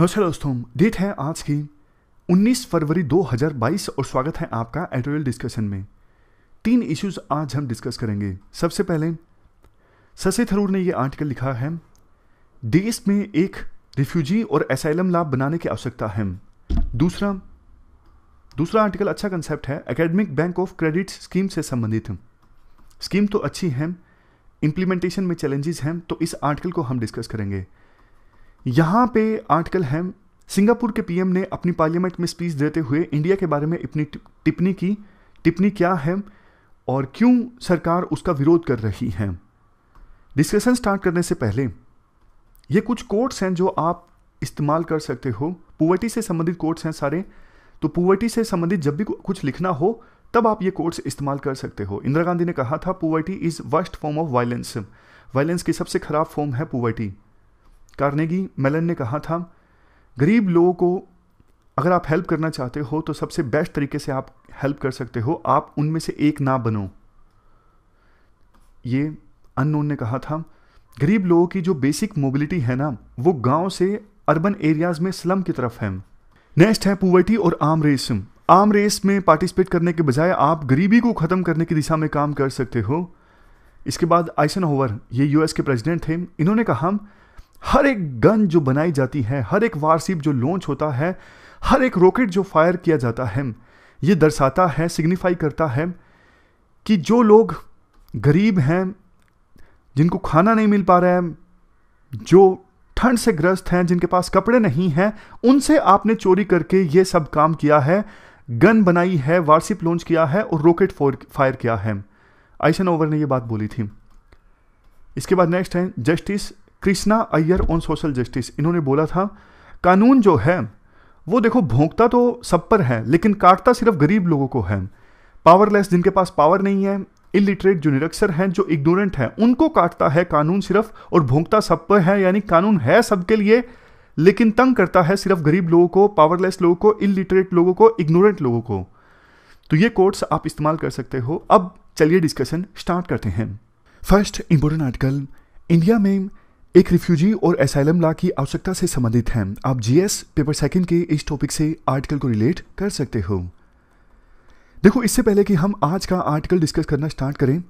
नमस्कार दोस्तों डेट है आज की 19 फरवरी 2022 और स्वागत है आपका एडिटोरियल डिस्कशन में तीन इश्यूज आज हम डिस्कस करेंगे सबसे पहले शशि थरूर ने यह आर्टिकल लिखा है देश में एक रिफ्यूजी और एसाइलम लाभ बनाने की आवश्यकता है दूसरा दूसरा आर्टिकल अच्छा कंसेप्ट है academic bank of credit scheme से संबंधित स्कीम तो अच्छी है इम्प्लीमेंटेशन में चैलेंजेस हैं तो इस आर्टिकल को हम डिस्कस करेंगे यहाँ पे आर्टिकल है सिंगापुर के पीएम ने अपनी पार्लियामेंट में स्पीच देते हुए इंडिया के बारे में अपनी टिप्पणी की टिप्पणी क्या है और क्यों सरकार उसका विरोध कर रही है डिस्कशन स्टार्ट करने से पहले ये कुछ कोर्ट्स हैं जो आप इस्तेमाल कर सकते हो पुवर्टी से संबंधित कोर्ट्स हैं सारे तो पुवर्टी से संबंधित जब भी कुछ लिखना हो तब आप ये कोर्ट्स इस्तेमाल कर सकते हो इंदिरा गांधी ने कहा था poverty is worst form of violence violence की सबसे खराब फॉर्म है पुवर्टी कार्नेगी मेलन ने कहा था गरीब लोगों को अगर आप हेल्प करना चाहते हो तो सबसे बेस्ट तरीके से आप हेल्प कर सकते हो आप उनमें से एक ना बनो ये अननोन ने कहा था गरीब लोगों की जो बेसिक मोबिलिटी है ना वो गांव से अर्बन एरियाज में स्लम की तरफ है नेक्स्ट है पुवर्टी और आम रेस आम रेस में पार्टिसिपेट करने के बजाय आप गरीबी को ख़त्म करने की दिशा में काम कर सकते हो इसके बाद आइसन होवर ये यूएस के प्रेसिडेंट थे इन्होंने कहा हर एक गन जो बनाई जाती है हर एक वारसिप जो लॉन्च होता है हर एक रॉकेट जो फायर किया जाता है ये दर्शाता है सिग्निफाई करता है कि जो लोग गरीब हैं जिनको खाना नहीं मिल पा रहा है जो ठंड से ग्रस्त हैं जिनके पास कपड़े नहीं हैं उनसे आपने चोरी करके ये सब काम किया है गन बनाई है वारसिप लॉन्च किया है और रॉकेट फायर किया है आइसन ओवर ने ये बात बोली थी इसके बाद नेक्स्ट है justice Krishna Iyer on social justice इन्होंने बोला था कानून जो है वो देखो भोंकता तो सब पर है लेकिन काटता सिर्फ गरीब लोगों को है पावरलेस जिनके पास पावर नहीं है इलिटरेट जो निरक्षर हैं जो इग्नोरेंट हैं उनको काटता है कानून सिर्फ और भोंकता सब पर है यानी कानून है सबके लिए लेकिन तंग करता है सिर्फ गरीब लोगों को पावरलेस लोगों को इलिटरेट लोगों को इग्नोरेंट लोगों को तो ये कोर्ट्स आप इस्तेमाल कर सकते हो अब चलिए डिस्कशन स्टार्ट करते हैं फर्स्ट इंपोर्टेंट आर्टिकल इंडिया में एक रिफ्यूजी और एसाइलम लॉ की आवश्यकता से संबंधित हैं आप जीएस पेपर सेकंड के इस टॉपिक से आर्टिकल को रिलेट कर सकते हो देखो इससे पहले कि हम आज का आर्टिकल डिस्कस करना स्टार्ट करें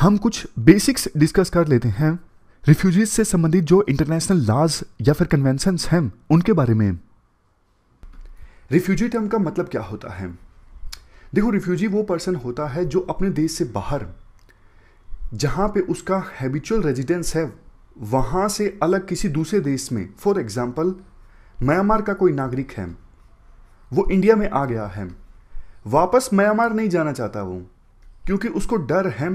हम कुछ बेसिक्स डिस्कस कर लेते हैं रिफ्यूजीज से संबंधित जो इंटरनेशनल लॉज या फिर कन्वेंशंस हैं उनके बारे में रिफ्यूजी टर्म का मतलब क्या होता है देखो रिफ्यूजी वो पर्सन होता है जो अपने देश से बाहर जहां पे उसका हैबिचुअल रेजिडेंस है वहां से अलग किसी दूसरे देश में फॉर एग्ज़ाम्पल म्यांमार का कोई नागरिक है वो इंडिया में आ गया है वापस म्यांमार नहीं जाना चाहता वो क्योंकि उसको डर है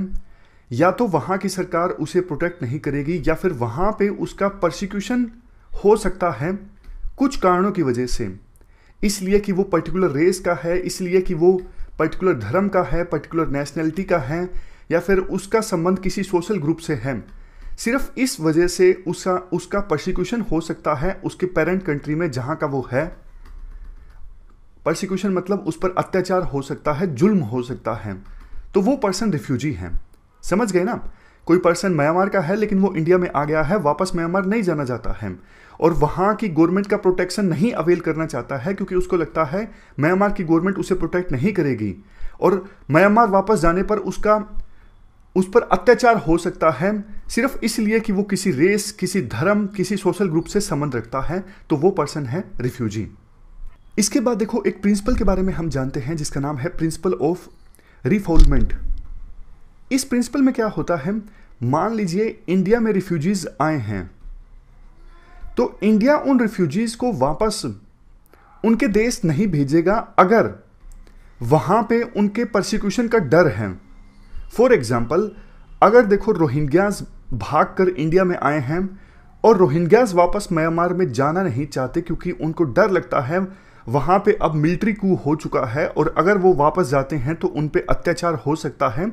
या तो वहां की सरकार उसे प्रोटेक्ट नहीं करेगी या फिर वहां पे उसका प्रोसिक्यूशन हो सकता है कुछ कारणों की वजह से इसलिए कि वो पर्टिकुलर रेस का है इसलिए कि वो पर्टिकुलर धर्म का है पर्टिकुलर नेशनैलिटी का है या फिर उसका संबंध किसी सोशल ग्रुप से है सिर्फ इस वजह से उसका उसका प्रोसिक्यूशन हो सकता है उसके पेरेंट कंट्री में जहां का वो है प्रोसिक्यूशन मतलब उस पर अत्याचार हो सकता है जुल्म हो सकता है तो वो पर्सन रिफ्यूजी है समझ गए ना कोई पर्सन म्यांमार का है लेकिन वो इंडिया में आ गया है वापस म्यांमार नहीं जाना चाहता है और वहां की गवर्नमेंट का प्रोटेक्शन नहीं अवेल करना चाहता है क्योंकि उसको लगता है म्यांमार की गवर्नमेंट उसे प्रोटेक्ट नहीं करेगी और म्यांमार वापस जाने पर उसका उस पर अत्याचार हो सकता है सिर्फ इसलिए कि वो किसी रेस किसी धर्म किसी सोशल ग्रुप से संबंध रखता है तो वो पर्सन है रिफ्यूजी इसके बाद देखो एक प्रिंसिपल के बारे में हम जानते हैं जिसका नाम है प्रिंसिपल ऑफ रिफोलमेंट इस प्रिंसिपल में क्या होता है मान लीजिए इंडिया में रिफ्यूजीज आए हैं तो इंडिया उन रिफ्यूजीज को वापस उनके देश नहीं भेजेगा अगर वहां पे उनके प्रोसिक्यूशन का डर है फॉर एग्जाम्पल अगर देखो रोहिंग्याज भाग कर इंडिया में आए हैं और रोहिंग्याज वापस म्यांमार में जाना नहीं चाहते क्योंकि उनको डर लगता है वहाँ पे अब मिलिट्री कू हो चुका है और अगर वो वापस जाते हैं तो उन पर अत्याचार हो सकता है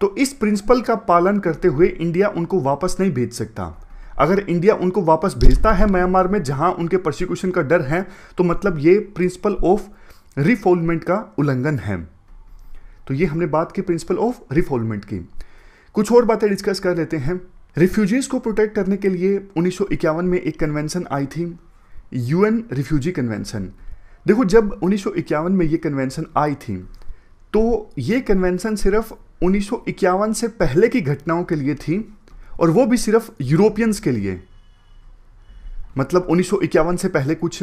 तो इस प्रिंसिपल का पालन करते हुए इंडिया उनको वापस नहीं भेज सकता अगर इंडिया उनको वापस भेजता है म्यांमार में जहां उनके प्रोसिक्यूशन का डर है तो मतलब ये प्रिंसिपल ऑफ रिफोलमेंट का उल्लंघन है तो ये हमने बात की प्रिंसिपल ऑफ रिफोलमेंट की कुछ और बातें डिस्कस कर लेते हैं रिफ्यूजीज़ को प्रोटेक्ट करने के लिए उन्नीस में एक कन्वेंशन आई थी यूएन रिफ्यूजी कन्वेंशन देखो जब उन्नीस में ये कन्वेंशन आई थी तो ये कन्वेंशन सिर्फ उन्नीस से पहले की घटनाओं के लिए थी और वो भी सिर्फ यूरोपियंस के लिए मतलब उन्नीस से पहले कुछ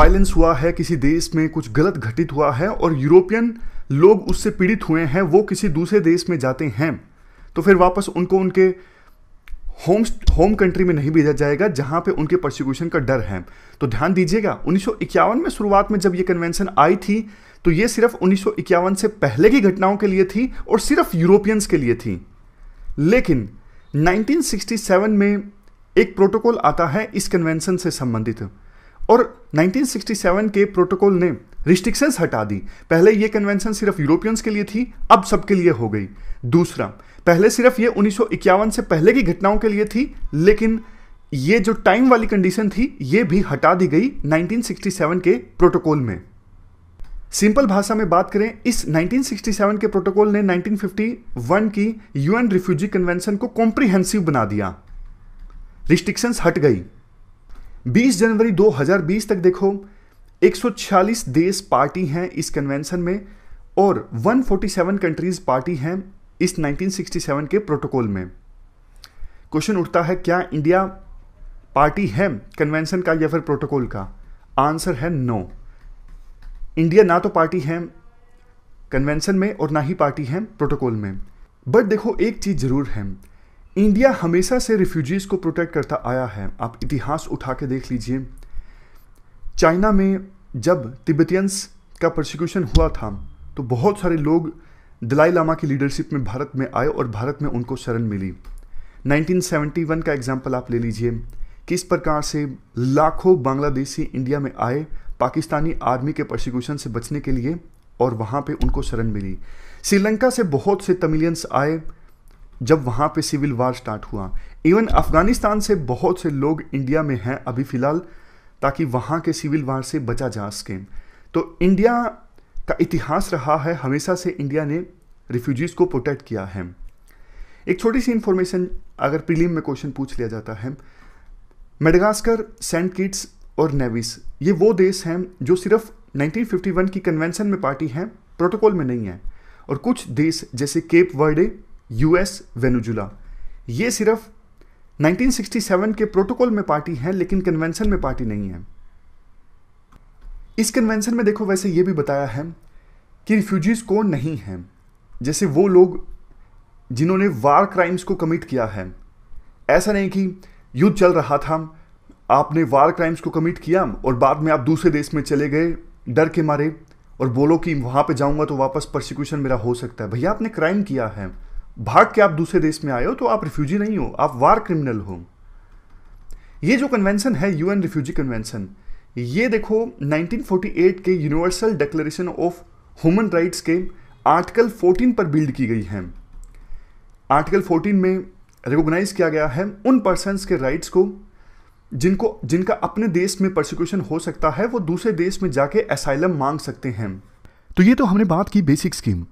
वायलेंस हुआ है किसी देश में कुछ गलत घटित हुआ है और यूरोपियन लोग उससे पीड़ित हुए हैं वो किसी दूसरे देश में जाते हैं तो फिर वापस उनको उनके होम होम कंट्री में नहीं भेजा जाएगा जहां पे उनके प्रोसिक्यूशन का डर है तो ध्यान दीजिएगा उन्नीस में शुरुआत में जब ये कन्वेंशन आई थी तो ये सिर्फ उन्नीस से पहले की घटनाओं के लिए थी और सिर्फ यूरोपियंस के लिए थी लेकिन 1967 में एक प्रोटोकॉल आता है इस कन्वेंशन से संबंधित और 1967 के प्रोटोकॉल ने रिस्ट्रिक्शंस हटा दी पहले ये कन्वेंशन सिर्फ यूरोपियंस के लिए थी अब सबके लिए हो गई दूसरा पहले सिर्फ ये उन्नीस से पहले की घटनाओं के लिए थी लेकिन ये जो टाइम वाली कंडीशन थी ये भी हटा दी गई 1967 के प्रोटोकॉल में सिंपल भाषा में बात करें इस 1967 के प्रोटोकॉल ने 1951 की यूएन रिफ्यूजी कन्वेंशन को कॉम्प्रिहेंसिव बना दिया रिस्ट्रिक्शंस हट गई 20 जनवरी 2020 तक देखो 146 देश पार्टी हैं इस कन्वेंशन में और 147 कंट्रीज पार्टी हैं इस 1967 के प्रोटोकॉल में क्वेश्चन उठता है क्या इंडिया पार्टी है कन्वेंशन का या फिर प्रोटोकॉल का आंसर है नो इंडिया ना तो पार्टी है कन्वेंशन में और ना ही पार्टी है प्रोटोकॉल में बट देखो एक चीज़ ज़रूर है इंडिया हमेशा से रिफ्यूजीज़ को प्रोटेक्ट करता आया है आप इतिहास उठा के देख लीजिए चाइना में जब तिब्बतियंस का प्रोसिक्यूशन हुआ था तो बहुत सारे लोग दलाई लामा की लीडरशिप में भारत में आए और भारत में उनको शरण मिली 1971 का एग्जाम्पल आप ले लीजिए किस प्रकार से लाखों बांग्लादेशी इंडिया में आए पाकिस्तानी आर्मी के प्रोसिक्यूशन से बचने के लिए और वहाँ पे उनको शरण मिली श्रीलंका से बहुत से तमिलियंस आए जब वहाँ पे सिविल वार स्टार्ट हुआ इवन अफगानिस्तान से बहुत से लोग इंडिया में हैं अभी फ़िलहाल ताकि वहाँ के सिविल वार से बचा जा सके तो इंडिया का इतिहास रहा है हमेशा से इंडिया ने रिफ्यूजीज़ को प्रोटेक्ट किया है एक छोटी सी इन्फॉर्मेशन अगर प्रीलिम में क्वेश्चन पूछ लिया जाता है मेडगास्कर सेंट किट्स और नेविस ये वो देश हैं जो सिर्फ 1951 की कन्वेंशन में पार्टी हैं प्रोटोकॉल में नहीं है और कुछ देश जैसे केप वर्डे यूएस वेनुजुला ये सिर्फ 1967 के प्रोटोकॉल में पार्टी है लेकिन कन्वेंशन में पार्टी नहीं है इस कन्वेंशन में देखो वैसे ये भी बताया है कि रिफ्यूजीज़ कौन नहीं है जैसे वो लोग जिन्होंने वार क्राइम्स को कमिट किया है ऐसा नहीं कि युद्ध चल रहा था आपने वार क्राइम्स को कमिट किया और बाद में आप दूसरे देश में चले गए डर के मारे और बोलो कि वहाँ पे जाऊँगा तो वापस प्रोसिक्यूशन मेरा हो सकता है भैया आपने क्राइम किया है भाग के आप दूसरे देश में आए हो तो आप रिफ्यूजी नहीं हो आप वार क्रिमिनल हो ये जो कन्वेंशन है यूएन रिफ्यूजी कन्वेंशन ये देखो 1948 के universal declaration of human rights के आर्टिकल 14 पर बिल्ड की गई है आर्टिकल 14 में रिकॉग्नाइज किया गया है उन पर्सन के राइट्स को जिनको जिनका अपने देश में प्रोसिक्यूशन हो सकता है वो दूसरे देश में जाके असाइलम मांग सकते हैं तो ये तो हमने बात की बेसिक स्कीम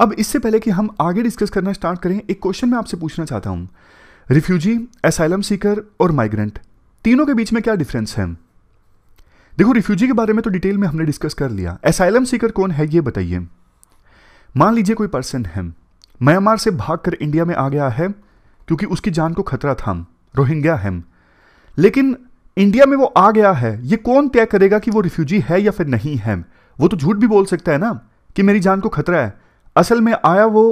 अब इससे पहले कि हम आगे डिस्कस करना स्टार्ट करें एक क्वेश्चन मैं आपसे पूछना चाहता हूं रिफ्यूजी एसाइलम सीकर और माइग्रेंट तीनों के बीच में क्या डिफरेंस है देखो रिफ्यूजी के बारे में तो डिटेल में हमने डिस्कस कर लिया एसाइलम सीकर कौन है ये बताइए मान लीजिए कोई पर्सन है म्यांमार से भागकर इंडिया में आ गया है क्योंकि उसकी जान को खतरा था रोहिंग्या है लेकिन इंडिया में वो आ गया है ये कौन तय करेगा कि वो रिफ्यूजी है या फिर नहीं है वो तो झूठ भी बोल सकता है ना कि मेरी जान को खतरा है असल में आया वो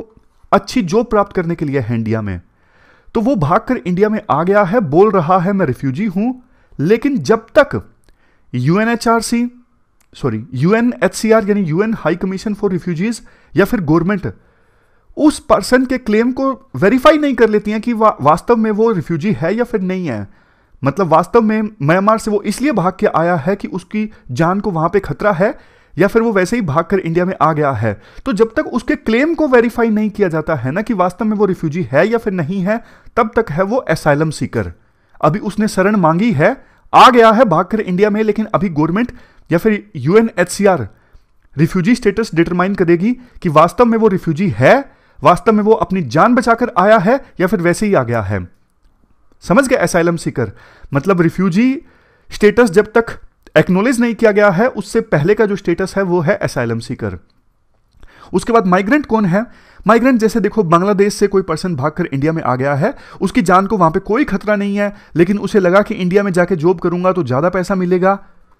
अच्छी जॉब प्राप्त करने के लिए है इंडिया में तो वो भागकर इंडिया में आ गया है बोल रहा है मैं रिफ्यूजी हूं लेकिन जब तक यूएनएचआरसी सॉरी यूएनएचसीआर यानी UN high commission for refugees या फिर गवर्नमेंट उस पर्सन के क्लेम को वेरीफाई नहीं कर लेती हैं कि वा, वास्तव में वो रिफ्यूजी है या फिर नहीं है मतलब वास्तव में म्यांमार से वो इसलिए भाग के आया है कि उसकी जान को वहां पे खतरा है या फिर वो वैसे ही भागकर इंडिया में आ गया है तो जब तक उसके क्लेम को वेरीफाई नहीं किया जाता है ना कि वास्तव में वो रिफ्यूजी है या फिर नहीं है तब तक है वो एसाइलम सीकर अभी उसने शरण मांगी है आ गया है भागकर इंडिया में लेकिन अभी गवर्नमेंट या फिर यूएनएचसीआर रिफ्यूजी स्टेटस डिटरमाइन करेगी कि वास्तव में वो रिफ्यूजी है वास्तव में वो अपनी जान बचाकर आया है या फिर वैसे ही आ गया है समझ गया एसाइलम सीकर मतलब रिफ्यूजी स्टेटस जब तक एक्नोलेज नहीं किया गया है उससे पहले का जो स्टेटस है वो है एसाइलम सीकर उसके बाद माइग्रेंट कौन है माइग्रेंट जैसे देखो बांग्लादेश से कोई पर्सन भागकर इंडिया में आ गया है उसकी जान को वहां पे कोई खतरा नहीं है लेकिन उसे लगा कि इंडिया में जाके जॉब करूंगा तो ज्यादा पैसा मिलेगा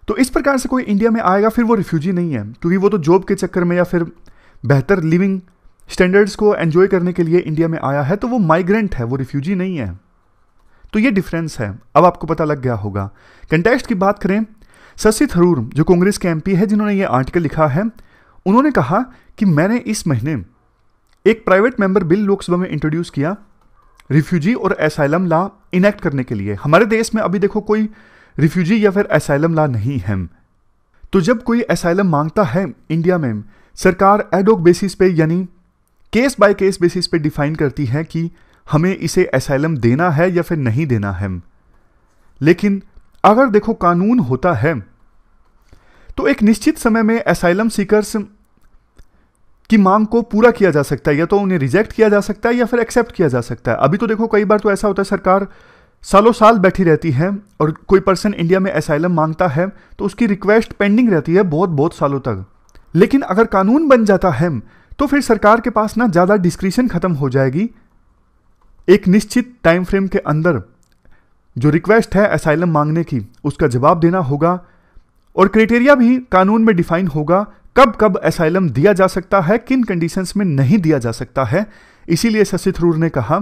तो इस प्रकार से कोई इंडिया में आएगा फिर वो रिफ्यूजी नहीं है क्योंकि वो तो जॉब के चक्कर में या फिर बेहतर लिविंग स्टैंडर्ड्स को एन्जॉय करने के लिए इंडिया में आया है तो वो माइग्रेंट है वो रिफ्यूजी नहीं है तो ये डिफरेंस है अब आपको पता लग गया होगा कंटेक्स्ट की बात करें शशि थरूर जो कांग्रेस के एमपी है जिन्होंने ये आर्टिकल लिखा है उन्होंने कहा कि मैंने इस महीने एक प्राइवेट मेंबर बिल लोकसभा में इंट्रोड्यूस किया रिफ्यूजी और एसाइलम लॉ इनेक्ट करने के लिए हमारे देश में अभी देखो कोई रिफ्यूजी या फिर एसाइलम लॉ नहीं है तो जब कोई एसाइलम मांगता है इंडिया में सरकार एडोक बेसिस पे यानी केस बाय केस बेसिस पे डिफाइन करती है कि हमें इसे एसाइलम देना है या फिर नहीं देना है लेकिन अगर देखो कानून होता है तो एक निश्चित समय में असाइलम सीकर्स की मांग को पूरा किया जा सकता है या तो उन्हें रिजेक्ट किया जा सकता है या फिर एक्सेप्ट किया जा सकता है अभी तो देखो कई बार तो ऐसा होता है सरकार सालों साल बैठी रहती है और कोई पर्सन इंडिया में एसाइलम मांगता है तो उसकी रिक्वेस्ट पेंडिंग रहती है बहुत बहुत सालों तक लेकिन अगर कानून बन जाता है तो फिर सरकार के पास ना ज़्यादा डिस्क्रिशन खत्म हो जाएगी एक निश्चित टाइम फ्रेम के अंदर जो रिक्वेस्ट है असाइलम मांगने की उसका जवाब देना होगा और क्राइटेरिया भी कानून में डिफाइन होगा कब कब असाइलम दिया जा सकता है किन कंडीशंस में नहीं दिया जा सकता है इसीलिए शशि थरूर ने कहा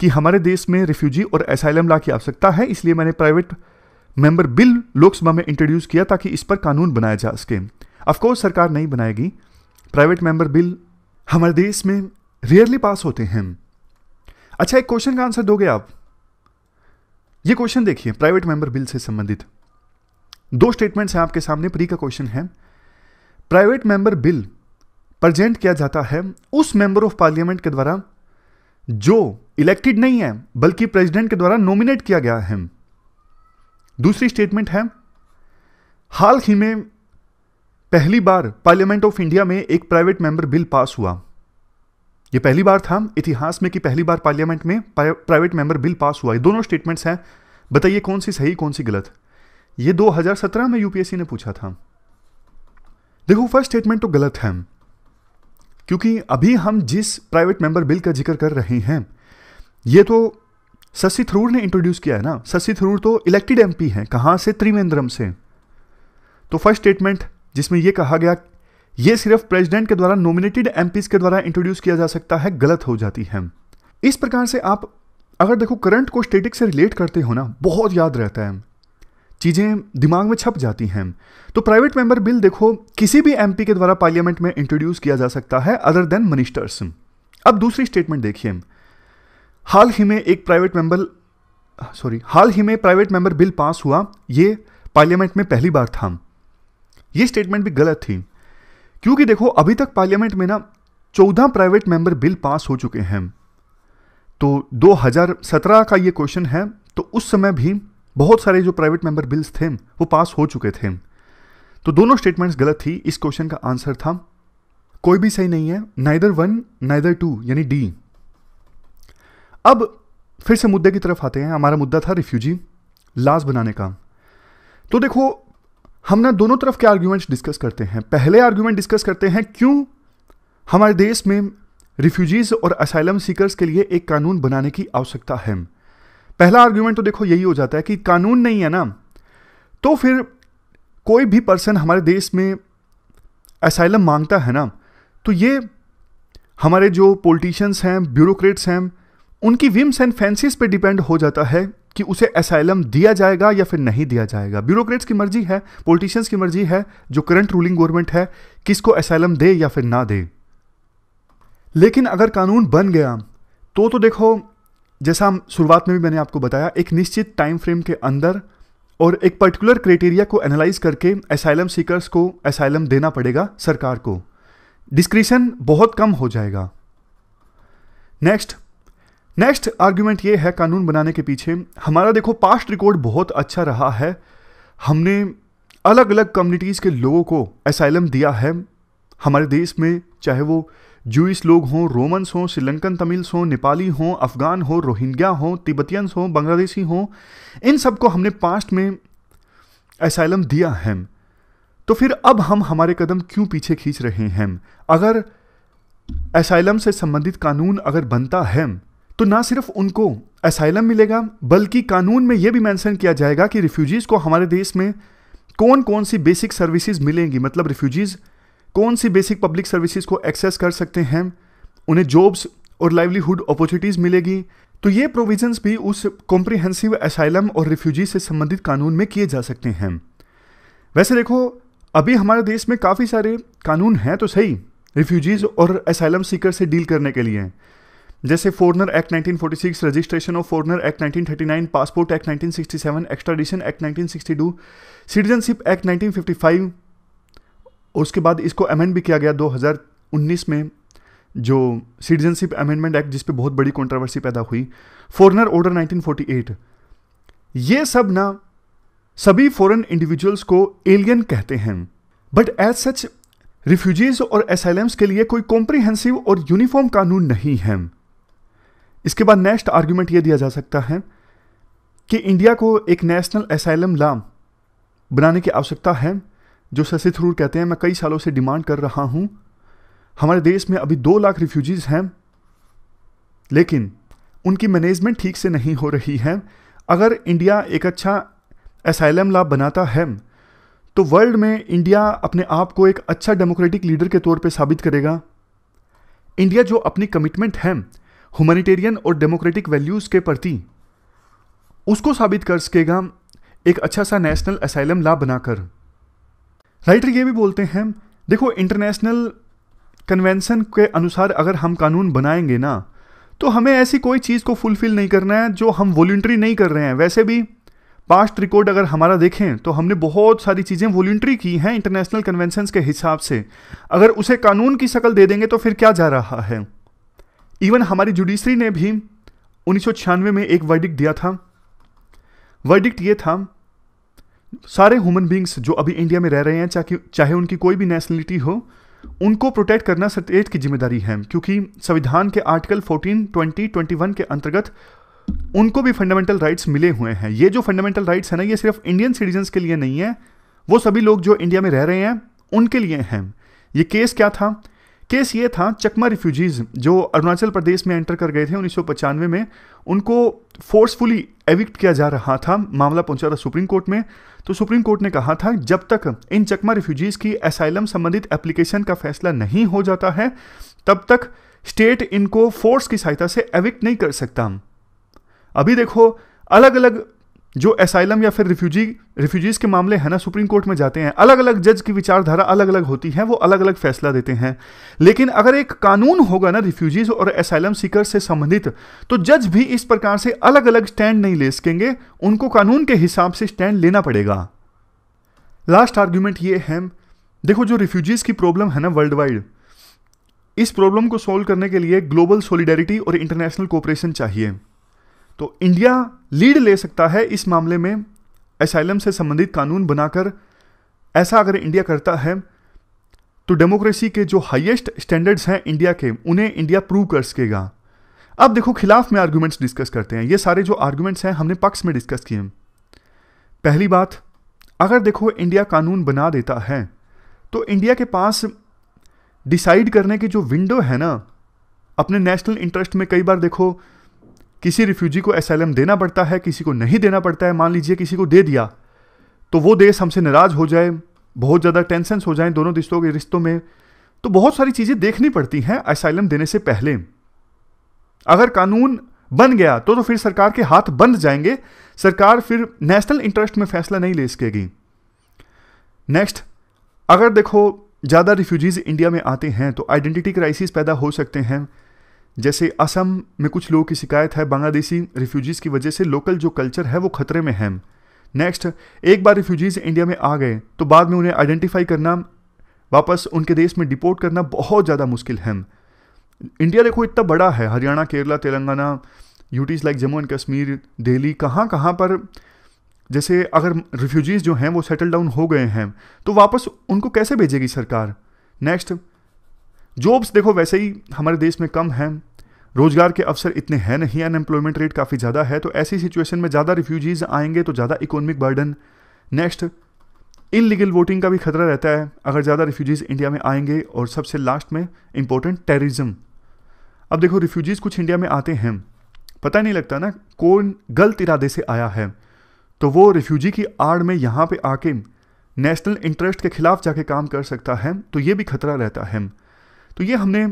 कि हमारे देश में रिफ्यूजी और असाइलम ला की आवश्यकता है इसलिए मैंने प्राइवेट मेंबर बिल लोकसभा में इंट्रोड्यूस किया ताकि इस पर कानून बनाया जा सके अफकोर्स सरकार नहीं बनाएगी प्राइवेट मेंबर बिल हमारे देश में रेयरली पास होते हैं अच्छा एक क्वेश्चन का आंसर दोगे आप ये क्वेश्चन देखिए प्राइवेट मेंबर बिल से संबंधित दो स्टेटमेंट्स हैं आपके सामने प्री का क्वेश्चन है प्राइवेट मेंबर बिल प्रजेंट किया जाता है उस मेंबर ऑफ पार्लियामेंट के द्वारा जो इलेक्टेड नहीं है बल्कि प्रेसिडेंट के द्वारा नॉमिनेट किया गया है दूसरी स्टेटमेंट है हाल ही में पहली बार पार्लियामेंट ऑफ इंडिया में एक प्राइवेट मेंबर बिल पास हुआ ये पहली बार था इतिहास में कि पहली बार पार्लियामेंट में प्राइवेट मेंबर बिल पास हुआ है दोनों स्टेटमेंट्स हैं बताइए कौन सी सही कौन सी गलत ये 2017 में यूपीएससी ने पूछा था देखो फर्स्ट स्टेटमेंट तो गलत है क्योंकि अभी हम जिस प्राइवेट मेंबर बिल का जिक्र कर रहे हैं ये तो शशि थरूर ने इंट्रोड्यूस किया है ना शशि थरूर तो इलेक्टेड एमपी हैं कहाँ से त्रिवेंद्रम से तो फर्स्ट स्टेटमेंट जिसमें यह कहा गया ये सिर्फ प्रेसिडेंट के द्वारा नॉमिनेटेड एमपीज के द्वारा इंट्रोड्यूस किया जा सकता है गलत हो जाती है इस प्रकार से आप अगर देखो करंट को स्टेटिक से रिलेट करते हो ना बहुत याद रहता है चीज़ें दिमाग में छप जाती हैं तो प्राइवेट मेंबर बिल देखो किसी भी एमपी के द्वारा पार्लियामेंट में इंट्रोड्यूस किया जा सकता है अदर देन मिनिस्टर्स अब दूसरी स्टेटमेंट देखिए हाल ही में एक प्राइवेट मेंबर सॉरी हाल ही में प्राइवेट मेंबर बिल पास हुआ ये पार्लियामेंट में पहली बार था ये स्टेटमेंट भी गलत थी क्योंकि देखो अभी तक पार्लियामेंट में ना चौदह प्राइवेट मेंबर बिल पास हो चुके हैं तो 2017 का ये क्वेश्चन है तो उस समय भी बहुत सारे जो प्राइवेट मेंबर बिल्स थे वो पास हो चुके थे तो दोनों स्टेटमेंट्स गलत थी इस क्वेश्चन का आंसर था कोई भी सही नहीं है नाइदर वन नाइदर टू यानी डी अब फिर से मुद्दे की तरफ आते हैं हमारा मुद्दा था रिफ्यूजी लाज बनाने का तो देखो हम ना दोनों तरफ के आर्ग्यूमेंट्स डिस्कस करते हैं पहले आर्ग्यूमेंट डिस्कस करते हैं क्यों हमारे देश में रिफ्यूजीज़ और असाइलम सीकर्स के लिए एक कानून बनाने की आवश्यकता है पहला आर्ग्यूमेंट तो देखो यही हो जाता है कि कानून नहीं है ना तो फिर कोई भी पर्सन हमारे देश में असाइलम मांगता है ना तो ये हमारे जो पोलिटिशियंस हैं ब्यूरोक्रेट्स हैं उनकी विम्स एंड फैंसीज पे डिपेंड हो जाता है कि उसे असाइलम दिया जाएगा या फिर नहीं दिया जाएगा ब्यूरोक्रेट्स की मर्जी है पॉलिटिशियंस की मर्जी है जो करंट रूलिंग गवर्नमेंट है किसको असाइलम दे या फिर ना दे लेकिन अगर कानून बन गया तो तो देखो जैसा शुरुआत में भी मैंने आपको बताया एक निश्चित टाइम फ्रेम के अंदर और एक पर्टिकुलर क्राइटेरिया को एनालाइज करके असाइलम सीकर्स को असाइलम देना पड़ेगा सरकार को डिस्क्रिशन बहुत कम हो जाएगा नेक्स्ट नेक्स्ट आर्ग्यूमेंट ये है कानून बनाने के पीछे हमारा देखो पास्ट रिकॉर्ड बहुत अच्छा रहा है हमने अलग अलग कम्युनिटीज़ के लोगों को असाइलम दिया है हमारे देश में चाहे वो जूस लोग हों रोमन्स हों श्रीलंकन तमिल्स हों नेपाली हों अफ़गान हों रोहिंग्या हों तिब्बतियंस हों बांग्लादेशी हों इन सब को हमने पास्ट में असाइलम दिया है तो फिर अब हम हमारे कदम क्यों पीछे खींच रहे हैं अगर असाइलम से संबंधित कानून अगर बनता है तो ना सिर्फ उनको असाइलम मिलेगा बल्कि कानून में यह भी मैंसन किया जाएगा कि रिफ्यूजीज़ को हमारे देश में कौन मतलब कौन सी बेसिक सर्विसेज मिलेंगी मतलब रिफ्यूजीज़ कौन सी बेसिक पब्लिक सर्विसेज को एक्सेस कर सकते हैं उन्हें जॉब्स और लाइवलीहुड अपॉर्चुनिटीज़ मिलेगी तो ये प्रोविजंस भी उस कॉम्प्रिहेंसिव असाइलम और रिफ्यूजी से संबंधित कानून में किए जा सकते हैं वैसे देखो अभी हमारे देश में काफ़ी सारे कानून हैं तो सही रिफ्यूजीज़ और असाइलम सीकर से डील करने के लिए जैसे foreigner act 1946 registration of foreigner act 1939 passport act 1967 extradition act 1962 citizenship act 1955 और उसके बाद इसको अमेंड भी किया गया 2019 में जो सिटीजनशिप अमेंडमेंट एक्ट जिसपे बहुत बड़ी कंट्रोवर्सी पैदा हुई फॉरनर ऑर्डर 1948 ये सब ना सभी फॉरेन इंडिविजुअल्स को एलियन कहते हैं बट एज सच रिफ्यूजीज और एसाइलम्स के लिए कोई कॉम्प्रिहेंसिव और यूनिफॉर्म कानून नहीं है इसके बाद नेक्स्ट आर्ग्यूमेंट यह दिया जा सकता है कि इंडिया को एक नेशनल एसाइलम ला बनाने की आवश्यकता है जो शशि थरूर कहते हैं मैं कई सालों से डिमांड कर रहा हूं हमारे देश में अभी दो लाख रिफ्यूजीज हैं लेकिन उनकी मैनेजमेंट ठीक से नहीं हो रही है अगर इंडिया एक अच्छा एसाइलम ला बनाता है तो वर्ल्ड में इंडिया अपने आप को एक अच्छा डेमोक्रेटिक लीडर के तौर पर साबित करेगा इंडिया जो अपनी कमिटमेंट है ह्यूमैनिटेरियन और डेमोक्रेटिक वैल्यूज़ के प्रति उसको साबित कर सकेगा एक अच्छा सा नेशनल असाइलम ला बनाकर राइटर ये भी बोलते हैं देखो इंटरनेशनल कन्वेंशन के अनुसार अगर हम कानून बनाएंगे ना तो हमें ऐसी कोई चीज़ को फुलफ़िल नहीं करना है जो हम वॉल्ट्री नहीं कर रहे हैं वैसे भी पास्ट रिकॉर्ड अगर हमारा देखें तो हमने बहुत सारी चीज़ें वॉल्ट्री की हैं इंटरनेशनल कन्वेंशन के हिसाब से अगर उसे कानून की शक्ल दे देंगे तो फिर क्या जा रहा है इवन हमारी जुडिशरी ने भी उन्नीस में एक वर्डिक्ट दिया था वर्डिक्ट ये था सारे ह्यूमन बींग्स जो अभी इंडिया में रह रहे हैं चाहे चाहे उनकी कोई भी नेशनलिटी हो उनको प्रोटेक्ट करना स्टेट की जिम्मेदारी है क्योंकि संविधान के आर्टिकल 14, 20, 21 के अंतर्गत उनको भी फंडामेंटल राइट्स मिले हुए हैं ये जो फंडामेंटल राइट्स हैं ना ये सिर्फ इंडियन सिटीजन्स के लिए नहीं है वो सभी लोग जो इंडिया में रह रहे हैं उनके लिए हैं ये केस क्या था केस ये था चकमा रिफ्यूजीज़ जो अरुणाचल प्रदेश में एंटर कर गए थे उन्नीस में उनको फोर्सफुली एविक्ट किया जा रहा था मामला पहुंचा था सुप्रीम कोर्ट में तो सुप्रीम कोर्ट ने कहा था जब तक इन चकमा रिफ्यूजीज़ की असाइलम संबंधित एप्लीकेशन का फैसला नहीं हो जाता है तब तक स्टेट इनको फोर्स की सहायता से एविक्ट नहीं कर सकता अभी देखो अलग अलग जो एसाइलम या फिर रिफ्यूजी रिफ्यूजीज़ के मामले है ना सुप्रीम कोर्ट में जाते हैं अलग अलग जज की विचारधारा अलग अलग होती है वो अलग अलग फैसला देते हैं लेकिन अगर एक कानून होगा ना रिफ्यूजीज़ और एसाइलम सीकर से संबंधित तो जज भी इस प्रकार से अलग अलग स्टैंड नहीं ले सकेंगे उनको कानून के हिसाब से स्टैंड लेना पड़ेगा लास्ट आर्ग्यूमेंट ये है देखो जो रिफ्यूजीज़ की प्रॉब्लम है ना वर्ल्ड वाइड इस प्रॉब्लम को सॉल्व करने के लिए ग्लोबल सोलिडेरिटी और इंटरनेशनल कोऑपरेशन चाहिए तो इंडिया लीड ले सकता है इस मामले में एसाइलम से संबंधित कानून बनाकर ऐसा अगर इंडिया करता है तो डेमोक्रेसी के जो हाईएस्ट स्टैंडर्ड्स हैं इंडिया के उन्हें इंडिया प्रूव कर सकेगा अब देखो खिलाफ में आर्ग्यूमेंट्स डिस्कस करते हैं ये सारे जो आर्ग्यूमेंट्स हैं हमने पक्ष में डिस्कस किए पहली बात अगर देखो इंडिया कानून बना देता है तो इंडिया के पास डिसाइड करने की जो विंडो है ना अपने नेशनल इंटरेस्ट में कई बार देखो किसी रिफ्यूजी को एस देना पड़ता है किसी को नहीं देना पड़ता है मान लीजिए किसी को दे दिया तो वो देश हमसे नाराज़ हो जाए बहुत ज़्यादा टेंशन हो जाए दोनों देशों के रिश्तों में तो बहुत सारी चीज़ें देखनी पड़ती हैं असाइलम देने से पहले अगर कानून बन गया तो तो फिर सरकार के हाथ बंद जाएंगे सरकार फिर नेशनल इंटरेस्ट में फैसला नहीं ले सकेगी नेक्स्ट अगर देखो ज़्यादा रिफ्यूजीज़ इंडिया में आते हैं तो आइडेंटिटी क्राइसिस पैदा हो सकते हैं जैसे असम में कुछ लोगों की शिकायत है बांग्लादेशी रिफ्यूजीज़ की वजह से लोकल जो कल्चर है वो खतरे में है नेक्स्ट एक बार रिफ्यूजीज़ इंडिया में आ गए तो बाद में उन्हें आइडेंटिफाई करना वापस उनके देश में डिपोर्ट करना बहुत ज़्यादा मुश्किल है इंडिया देखो इतना बड़ा है Haryana Kerala Telangana UTs like Jammu and Kashmir Delhi कहाँ कहाँ पर जैसे अगर रिफ्यूजीज़ जो हैं वो सेटल डाउन हो गए हैं तो वापस उनको कैसे भेजेगी सरकार नेक्स्ट जॉब्स देखो वैसे ही हमारे देश में कम हैं रोजगार के अवसर इतने हैं नहीं अनएम्प्लॉयमेंट रेट काफ़ी ज़्यादा है तो ऐसी सिचुएशन में ज़्यादा रिफ्यूजीज़ आएंगे तो ज़्यादा economic burden next illegal voting का भी खतरा रहता है अगर ज़्यादा रिफ्यूजीज़ इंडिया में आएंगे और सबसे लास्ट में इम्पोर्टेंट टेररिज्म अब देखो रिफ्यूजीज़ कुछ इंडिया में आते हैं पता नहीं लगता ना कौन गलत इरादे से आया है तो वो रिफ्यूजी की आड़ में यहाँ पे आके नेशनल इंटरेस्ट के खिलाफ जाके काम कर सकता है तो ये भी खतरा रहता है तो ये हमने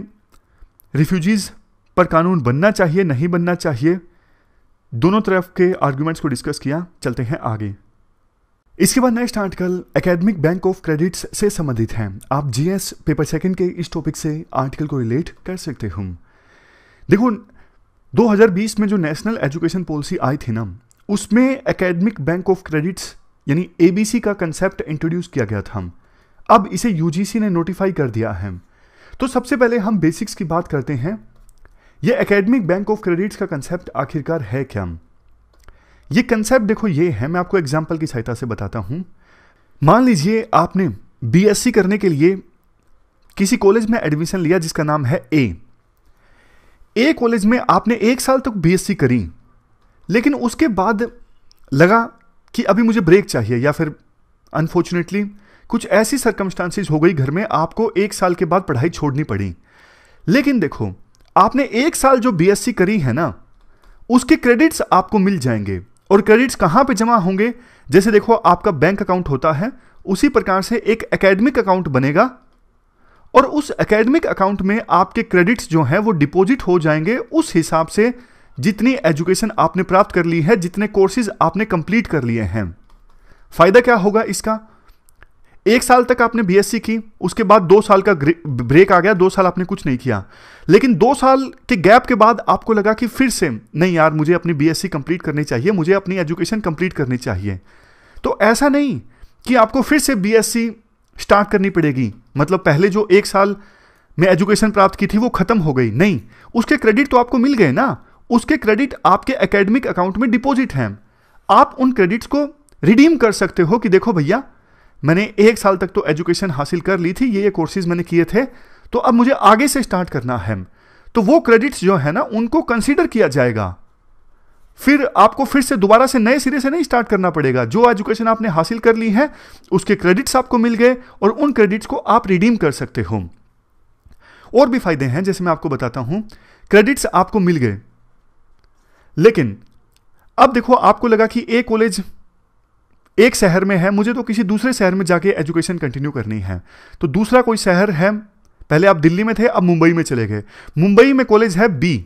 रिफ्यूजीज़ पर कानून बनना चाहिए नहीं बनना चाहिए दोनों तरफ के आर्ग्यूमेंट्स को डिस्कस किया चलते हैं आगे इसके बाद next article academic bank of credits से संबंधित है आप जीएस पेपर सेकंड के इस टॉपिक से आर्टिकल को रिलेट कर सकते हो देखो 2020 में जो नेशनल एजुकेशन पॉलिसी आई थी ना उसमें एकेडमिक बैंक ऑफ क्रेडिट्स यानी एबीसी का कंसेप्ट इंट्रोड्यूस किया गया था अब इसे यूजीसी ने नोटिफाई कर दिया है तो सबसे पहले हम बेसिक्स की बात करते हैं ये एकेडमिक बैंक ऑफ क्रेडिट्स का कंसेप्ट आखिरकार है क्या ये कंसेप्ट देखो ये है मैं आपको एग्जाम्पल की सहायता से बताता हूं मान लीजिए आपने बीएससी करने के लिए किसी कॉलेज में एडमिशन लिया जिसका नाम है ए ए कॉलेज में आपने एक साल तक बीएससी करी लेकिन उसके बाद लगा कि अभी मुझे ब्रेक चाहिए या फिर अनफॉर्चुनेटली कुछ ऐसी सरकमस्टांसिस हो गई घर में आपको एक साल के बाद पढ़ाई छोड़नी पड़ी लेकिन देखो आपने एक साल जो बीएससी करी है ना उसके क्रेडिट्स आपको मिल जाएंगे और क्रेडिट्स कहां पे जमा होंगे जैसे देखो आपका बैंक अकाउंट होता है उसी प्रकार से एक एकेडमिक अकाउंट बनेगा और उस एकेडमिक अकाउंट में आपके क्रेडिट्स जो हैं वो डिपॉजिट हो जाएंगे उस हिसाब से जितनी एजुकेशन आपने प्राप्त कर ली है जितने कोर्सेज आपने कंप्लीट कर लिए हैं फायदा क्या होगा इसका एक साल तक आपने बीएससी की उसके बाद दो साल का ब्रेक आ गया दो साल आपने कुछ नहीं किया लेकिन दो साल के गैप के बाद आपको लगा कि फिर से नहीं यार मुझे अपनी बीएससी कंप्लीट करनी चाहिए मुझे अपनी एजुकेशन कंप्लीट करनी चाहिए तो ऐसा नहीं कि आपको फिर से बीएससी स्टार्ट करनी पड़ेगी मतलब पहले जो एक साल में एजुकेशन प्राप्त की थी वो खत्म हो गई नहीं उसके क्रेडिट तो आपको मिल गए ना उसके क्रेडिट आपके एकेडमिक अकाउंट में डिपॉजिट हैं आप उन क्रेडिट्स को रिडीम कर सकते हो कि देखो भैया मैंने एक साल तक तो एजुकेशन हासिल कर ली थी ये ये कोर्सेज मैंने किए थे तो अब मुझे आगे से स्टार्ट करना है तो वो क्रेडिट्स जो है ना उनको कंसिडर किया जाएगा फिर आपको फिर से दोबारा से नए सिरे से नहीं स्टार्ट करना पड़ेगा जो एजुकेशन आपने हासिल कर ली है उसके क्रेडिट्स आपको मिल गए और उन क्रेडिट्स को आप रिडीम कर सकते हो और भी फायदे हैं जैसे मैं आपको बताता हूं क्रेडिट्स आपको मिल गए लेकिन अब देखो आपको लगा कि ए कॉलेज एक शहर में है मुझे तो किसी दूसरे शहर में जाके एजुकेशन कंटिन्यू करनी है तो दूसरा कोई शहर है पहले आप दिल्ली में थे अब मुंबई में चले गए मुंबई में कॉलेज है बी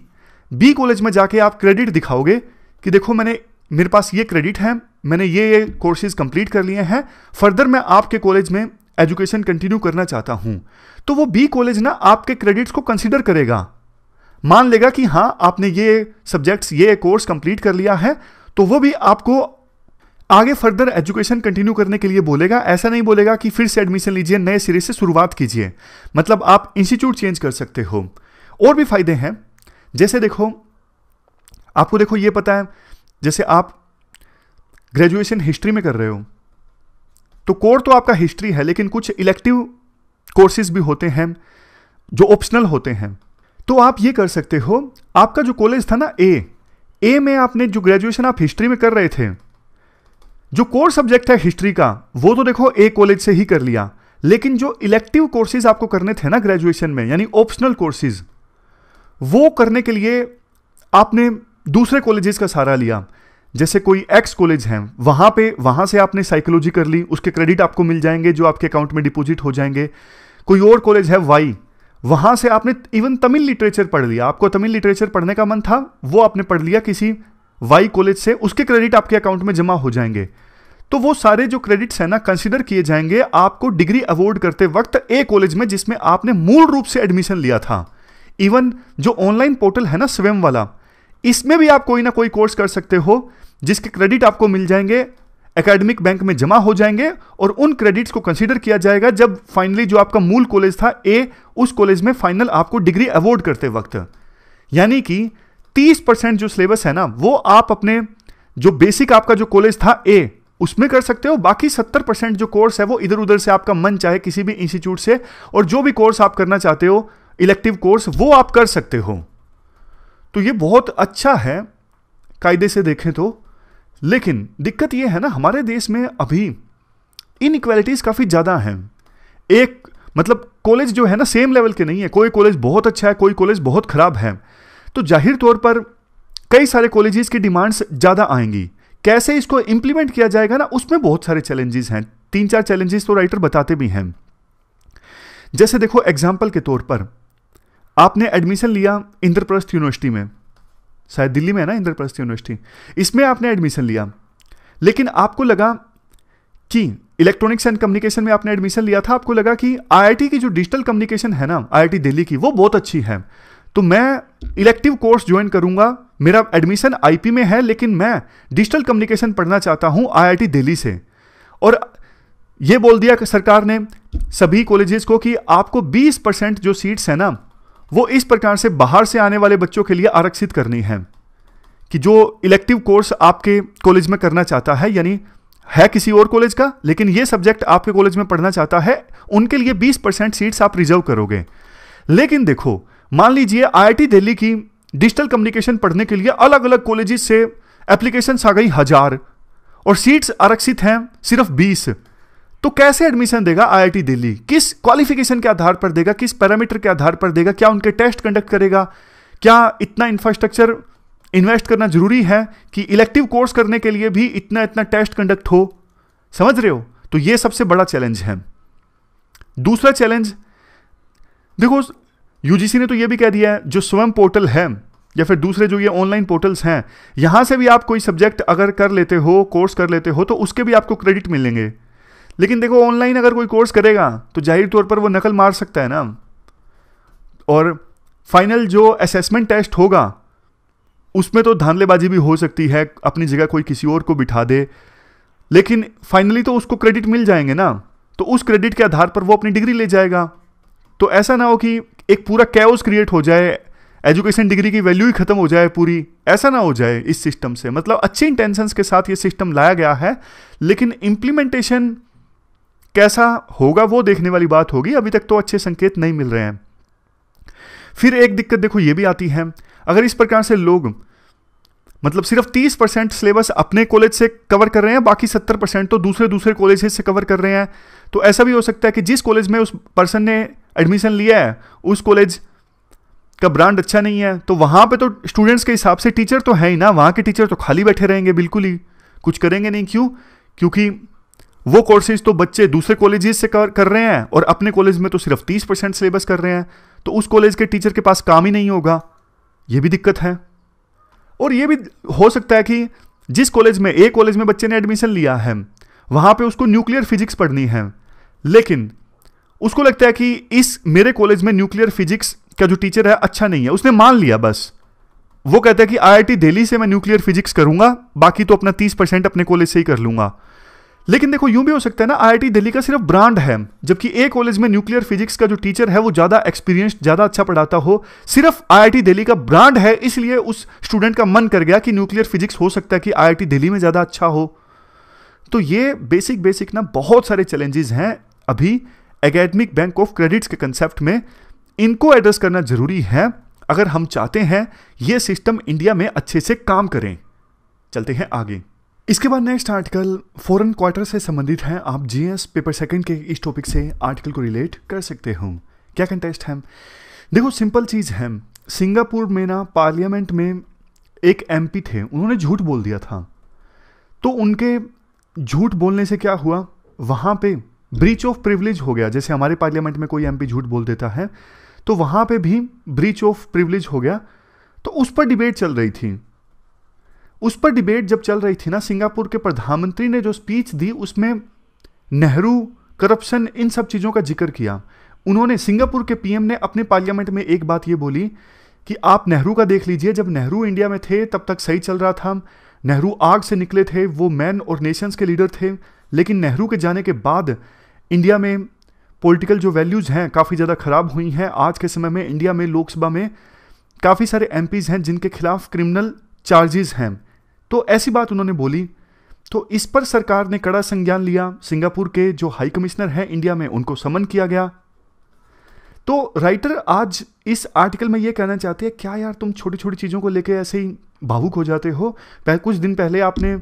बी कॉलेज में जाके आप क्रेडिट दिखाओगे कि देखो मैंने मेरे पास ये क्रेडिट है मैंने ये ये कोर्सेज कंप्लीट कर लिए हैं फर्दर मैं आपके कॉलेज में एजुकेशन कंटिन्यू करना चाहता हूँ तो वो बी कॉलेज ना आपके क्रेडिट्स को कंसिडर करेगा मान लेगा कि हाँ आपने ये सब्जेक्ट्स ये कोर्स कंप्लीट कर लिया है तो वो भी आपको आगे फर्दर एजुकेशन कंटिन्यू करने के लिए बोलेगा ऐसा नहीं बोलेगा कि फिर से एडमिशन लीजिए नए सिरे से शुरुआत कीजिए मतलब आप इंस्टीट्यूट चेंज कर सकते हो और भी फायदे हैं जैसे देखो आपको देखो ये पता है जैसे आप ग्रेजुएशन हिस्ट्री में कर रहे हो तो कोर तो आपका हिस्ट्री है लेकिन कुछ इलेक्टिव कोर्सेज भी होते हैं जो ऑप्शनल होते हैं तो आप ये कर सकते हो आपका जो कॉलेज था ना ए ए में आपने जो ग्रेजुएशन आप हिस्ट्री में कर रहे थे जो कोर सब्जेक्ट है हिस्ट्री का वो तो देखो ए कॉलेज से ही कर लिया लेकिन जो इलेक्टिव कोर्सेज आपको करने थे ना ग्रेजुएशन में यानी ऑप्शनल कोर्सेज वो करने के लिए आपने दूसरे कॉलेजेस का सहारा लिया जैसे कोई एक्स कॉलेज है वहां पे वहां से आपने साइकोलॉजी कर ली उसके क्रेडिट आपको मिल जाएंगे जो आपके अकाउंट में डिपॉजिट हो जाएंगे कोई और कॉलेज है वाई वहां से आपने इवन तमिल लिटरेचर पढ़ लिया आपको तमिल लिटरेचर पढ़ने का मन था वो आपने पढ़ लिया किसी वाई कॉलेज से उसके क्रेडिट आपके अकाउंट में जमा हो जाएंगे तो वो सारे जो क्रेडिट्स हैं ना कंसिडर किए जाएंगे आपको डिग्री अवॉर्ड करते वक्त ए कॉलेज में जिसमें आपने मूल रूप से एडमिशन लिया था इवन जो ऑनलाइन पोर्टल है ना स्वयं वाला इसमें भी आप कोई ना कोई कोर्स कर सकते हो जिसके क्रेडिट आपको मिल जाएंगे एकेडमिक बैंक में जमा हो जाएंगे और उन क्रेडिट्स को कंसीडर किया जाएगा जब फाइनली जो आपका मूल कॉलेज था ए उस कॉलेज में फाइनल आपको डिग्री अवॉर्ड करते वक्त यानी कि तीस परसेंट जो सिलेबस है ना वो आप अपने जो बेसिक आपका जो कॉलेज था ए उसमें कर सकते हो बाकी 70 परसेंट जो कोर्स है वो इधर उधर से आपका मन चाहे किसी भी इंस्टीट्यूट से और जो भी कोर्स आप करना चाहते हो इलेक्टिव कोर्स वो आप कर सकते हो तो ये बहुत अच्छा है कायदे से देखें तो लेकिन दिक्कत ये है ना हमारे देश में अभी इन काफ़ी ज़्यादा हैं एक मतलब कॉलेज जो है ना सेम लेवल के नहीं है कोई कॉलेज बहुत अच्छा है कोई कॉलेज बहुत ख़राब है तो जाहिर तौर पर कई सारे कॉलेजेस की डिमांड्स ज़्यादा आएंगी कैसे इसको इम्प्लीमेंट किया जाएगा ना उसमें बहुत सारे चैलेंजेस हैं तीन चार चैलेंजेस तो राइटर बताते भी हैं जैसे देखो एग्जाम्पल के तौर पर आपने एडमिशन लिया इंद्रप्रस्थ यूनिवर्सिटी में शायद दिल्ली में है ना इंद्रप्रस्थ यूनिवर्सिटी इसमें आपने एडमिशन लिया लेकिन आपको लगा कि इलेक्ट्रॉनिक्स एंड कम्युनिकेशन में आपने एडमिशन लिया था आपको लगा कि आईआईटी की जो डिजिटल कम्युनिकेशन है ना आईआईटी दिल्ली की वो बहुत अच्छी है तो मैं इलेक्टिव कोर्स ज्वाइन करूंगा मेरा एडमिशन आईपी में है लेकिन मैं डिजिटल कम्युनिकेशन पढ़ना चाहता हूं आईआईटी दिल्ली से और ये बोल दिया कि सरकार ने सभी कॉलेजेस को कि आपको 20 परसेंट जो सीट्स हैं ना वो इस प्रकार से बाहर से आने वाले बच्चों के लिए आरक्षित करनी है कि जो इलेक्टिव कोर्स आपके कॉलेज में करना चाहता है यानी है किसी और कॉलेज का लेकिन ये सब्जेक्ट आपके कॉलेज में पढ़ना चाहता है उनके लिए 20 परसेंट सीट्स आप रिजर्व करोगे लेकिन देखो मान लीजिए आईआईटी दिल्ली की डिजिटल कम्युनिकेशन पढ़ने के लिए अलग अलग कॉलेजेस से एप्लीकेशंस आ गई हजार और सीट्स आरक्षित हैं सिर्फ बीस तो कैसे एडमिशन देगा आईआईटी दिल्ली किस क्वालिफिकेशन के आधार पर देगा किस पैरामीटर के आधार पर देगा क्या उनके टेस्ट कंडक्ट करेगा क्या इतना इंफ्रास्ट्रक्चर इन्वेस्ट करना जरूरी है कि इलेक्टिव कोर्स करने के लिए भी इतना इतना टेस्ट कंडक्ट हो समझ रहे हो तो ये सबसे बड़ा चैलेंज है दूसरा चैलेंज देखो यूजीसी ने तो यह भी कह दिया है जो स्वयं पोर्टल है या फिर दूसरे जो ये ऑनलाइन पोर्टल्स हैं यहाँ से भी आप कोई सब्जेक्ट अगर कर लेते हो कोर्स कर लेते हो तो उसके भी आपको क्रेडिट मिलेंगे लेकिन देखो ऑनलाइन अगर कोई कोर्स करेगा तो जाहिर तौर पर वो नकल मार सकता है ना और फाइनल जो असेसमेंट टेस्ट होगा उसमें तो धांधलेबाजी भी हो सकती है अपनी जगह कोई किसी और को बिठा दे लेकिन फाइनली तो उसको क्रेडिट मिल जाएंगे ना तो उस क्रेडिट के आधार पर वो अपनी डिग्री ले जाएगा तो ऐसा ना हो कि एक पूरा कैओस क्रिएट हो जाए एजुकेशन डिग्री की वैल्यू ही खत्म हो जाए पूरी ऐसा ना हो जाए इस सिस्टम से मतलब अच्छे इंटेंशंस के साथ ये सिस्टम लाया गया है लेकिन इम्प्लीमेंटेशन कैसा होगा वो देखने वाली बात होगी अभी तक तो अच्छे संकेत नहीं मिल रहे हैं फिर एक दिक्कत देखो ये भी आती है अगर इस प्रकार से लोग मतलब सिर्फ 30 परसेंट सिलेबस अपने कॉलेज से कवर कर रहे हैं बाकी 70 परसेंट तो दूसरे दूसरे कॉलेज से कवर कर रहे हैं तो ऐसा भी हो सकता है कि जिस कॉलेज में उस पर्सन ने एडमिशन लिया है उस कॉलेज का ब्रांड अच्छा नहीं है तो वहाँ पे तो स्टूडेंट्स के हिसाब से टीचर तो है ही ना वहाँ के टीचर तो खाली बैठे रहेंगे बिल्कुल ही कुछ करेंगे नहीं क्यों क्योंकि वो कोर्सेज तो बच्चे दूसरे कॉलेजेस से कर, कर रहे हैं और अपने कॉलेज में तो सिर्फ तीस परसेंट सिलेबस कर रहे हैं तो उस कॉलेज के टीचर के पास काम ही नहीं होगा ये भी दिक्कत है और ये भी हो सकता है कि जिस कॉलेज में ए कॉलेज में बच्चे ने एडमिशन लिया है वहाँ पे उसको न्यूक्लियर फिजिक्स पढ़नी है लेकिन उसको लगता है कि इस मेरे कॉलेज में न्यूक्लियर फिजिक्स का जो टीचर है अच्छा नहीं है उसने मान लिया बस वो कहता है कि आईआईटी दिल्ली से मैं न्यूक्लियर फिजिक्स करूंगा बाकी तो अपना तीस परसेंट अपने कॉलेज से ही कर लूंगा लेकिन देखो यूं भी हो सकता है ना आईआईटी दिल्ली का सिर्फ ब्रांड है जबकि ए कॉलेज में न्यूक्लियर फिजिक्स का जो टीचर है वो ज़्यादा एक्सपीरियंस ज़्यादा अच्छा पढ़ाता हो सिर्फ आईआईटी दिल्ली का ब्रांड है इसलिए उस स्टूडेंट का मन कर गया कि न्यूक्लियर फिजिक्स हो सकता है कि आईआईटी दिल्ली में ज़्यादा अच्छा हो तो ये बेसिक बेसिक ना बहुत सारे चैलेंजेस हैं अभी एकेडमिक बैंक ऑफ क्रेडिट्स के कंसेप्ट में इनको एड्रेस करना ज़रूरी है अगर हम चाहते हैं ये सिस्टम इंडिया में अच्छे से काम करें चलते हैं आगे इसके बाद नेक्स्ट आर्टिकल फॉरेन क्वार्टर से संबंधित है आप जीएस पेपर सेकंड के इस टॉपिक से आर्टिकल को रिलेट कर सकते हो क्या कंटेस्ट है देखो सिंपल चीज़ है सिंगापुर में ना पार्लियामेंट में एक एमपी थे उन्होंने झूठ बोल दिया था तो उनके झूठ बोलने से क्या हुआ वहाँ पे ब्रीच ऑफ प्रिविलेज हो गया जैसे हमारे पार्लियामेंट में कोई एमपी झूठ बोल देता है तो वहां पे भी ब्रीच ऑफ प्रिविलेज हो गया तो उस पर डिबेट चल रही थी उस पर डिबेट जब चल रही थी ना सिंगापुर के प्रधानमंत्री ने जो स्पीच दी उसमें नेहरू करप्शन इन सब चीज़ों का जिक्र किया उन्होंने सिंगापुर के पीएम ने अपने पार्लियामेंट में एक बात यह बोली कि आप नेहरू का देख लीजिए जब नेहरू इंडिया में थे तब तक सही चल रहा था नेहरू आग से निकले थे वो मैन और नेशंस के लीडर थे लेकिन नेहरू के जाने के बाद इंडिया में पॉलिटिकल जो वैल्यूज़ हैं काफ़ी ज़्यादा ख़राब हुई हैं आज के समय में इंडिया में लोकसभा में काफ़ी सारे एम हैं जिनके खिलाफ क्रिमिनल चार्जेस हैं तो ऐसी बात उन्होंने बोली तो इस पर सरकार ने कड़ा संज्ञान लिया सिंगापुर के जो हाई कमिश्नर हैं इंडिया में उनको समन किया गया तो राइटर आज इस आर्टिकल में यह कहना चाहते हैं क्या यार तुम छोटी छोटी चीज़ों को लेकर ऐसे ही भावुक हो जाते हो कुछ दिन पहले आपने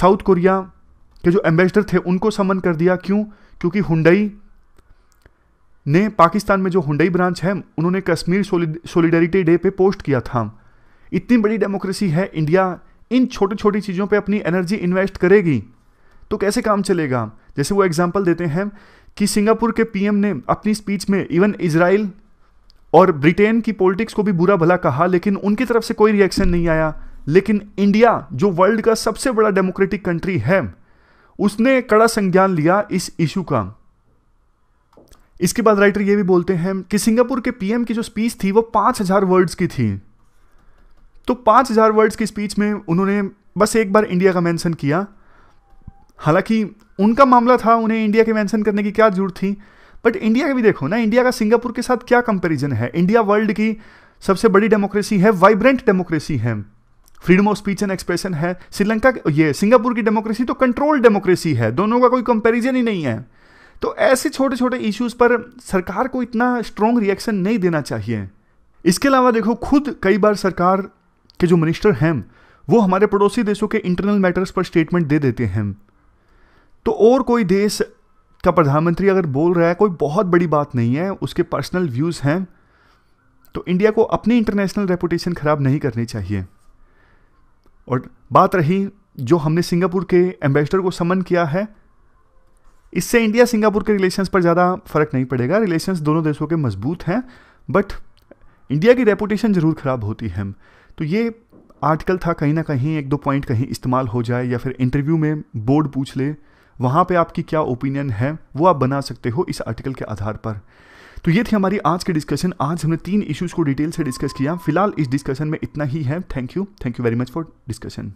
साउथ कोरिया के जो एम्बेसडर थे उनको समन कर दिया क्यों क्योंकि हुंडई ने पाकिस्तान में जो हुंडई ब्रांच है उन्होंने कश्मीर सोलिडेरिटी डे पे पोस्ट किया था इतनी बड़ी डेमोक्रेसी है इंडिया इन छोटी छोटी चीज़ों पे अपनी एनर्जी इन्वेस्ट करेगी तो कैसे काम चलेगा जैसे वो एग्जाम्पल देते हैं कि सिंगापुर के पीएम ने अपनी स्पीच में इवन इसराइल और ब्रिटेन की पॉलिटिक्स को भी बुरा भला कहा लेकिन उनकी तरफ से कोई रिएक्शन नहीं आया लेकिन इंडिया जो वर्ल्ड का सबसे बड़ा डेमोक्रेटिक कंट्री है उसने कड़ा संज्ञान लिया इस इशू का इसके बाद राइटर यह भी बोलते हैं कि सिंगापुर के पीएम की जो स्पीच थी वो पांच हज़ार वर्ड्स की थी तो पांच हज़ार वर्ड्स की स्पीच में उन्होंने बस एक बार इंडिया का मेंशन किया हालांकि उनका मामला था उन्हें इंडिया के मेंशन करने की क्या जरूरत थी बट इंडिया का भी देखो ना इंडिया का सिंगापुर के साथ क्या कंपैरिजन है इंडिया वर्ल्ड की सबसे बड़ी डेमोक्रेसी है वाइब्रेंट डेमोक्रेसी है freedom of speech and expression है श्रीलंका ये सिंगापुर की डेमोक्रेसी तो कंट्रोल डेमोक्रेसी है दोनों का कोई कंपेरिजन ही नहीं है तो ऐसे छोटे छोटे इश्यूज़ पर सरकार को इतना स्ट्रॉन्ग रिएक्शन नहीं देना चाहिए इसके अलावा देखो खुद कई बार सरकार के जो मिनिस्टर हैं वो हमारे पड़ोसी देशों के इंटरनल मैटर्स पर स्टेटमेंट दे देते हैं तो और कोई देश का प्रधानमंत्री अगर बोल रहा है कोई बहुत बड़ी बात नहीं है उसके पर्सनल व्यूज़ हैं तो इंडिया को अपनी इंटरनेशनल रेपुटेशन ख़राब नहीं करनी चाहिए और बात रही जो हमने सिंगापुर के एम्बेसडर को समन किया है इससे इंडिया सिंगापुर के रिलेशंस पर ज़्यादा फ़र्क नहीं पड़ेगा रिलेशंस दोनों देशों के मजबूत हैं बट इंडिया की रेपुटेशन ज़रूर ख़राब होती है तो ये आर्टिकल था कहीं ना कहीं एक दो पॉइंट कहीं इस्तेमाल हो जाए या फिर इंटरव्यू में बोर्ड पूछ ले वहाँ पे आपकी क्या ओपिनियन है वो आप बना सकते हो इस आर्टिकल के आधार पर तो ये थी हमारी आज की डिस्कशन आज हमने तीन इश्यूज़ को डिटेल से डिस्कस किया फिलहाल इस डिस्कशन में इतना ही है thank you thank you very much for discussion